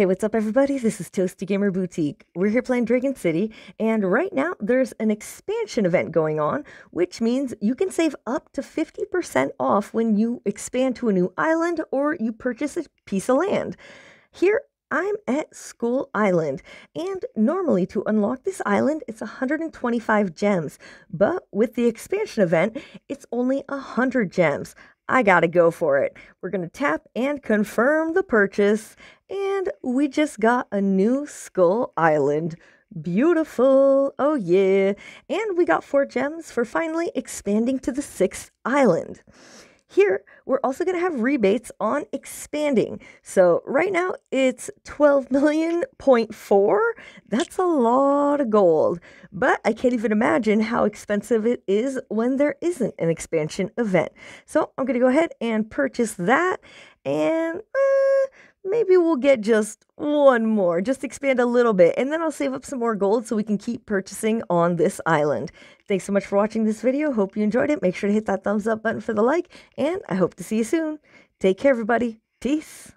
Hey, what's up, everybody? This is Toasty Gamer Boutique. We're here playing Dragon City, and right now there's an expansion event going on, which means you can save up to 50% off when you expand to a new island or you purchase a piece of land. Here, I'm at School Island, and normally to unlock this island, it's 125 gems, but with the expansion event, it's only 100 gems. I gotta go for it. We're gonna tap and confirm the purchase, and we just got a new Skull Island. Beautiful. Oh, yeah. And we got four gems for finally expanding to the sixth island. Here, we're also going to have rebates on expanding. So right now it's 12 million point four. That's a lot of gold, but I can't even imagine how expensive it is when there isn't an expansion event. So I'm going to go ahead and purchase that and maybe we'll get just one more, just expand a little bit, and then I'll save up some more gold so we can keep purchasing on this island. Thanks so much for watching this video. Hope you enjoyed it. Make sure to hit that thumbs up button for the like, and I hope to see you soon. Take care, everybody. Peace.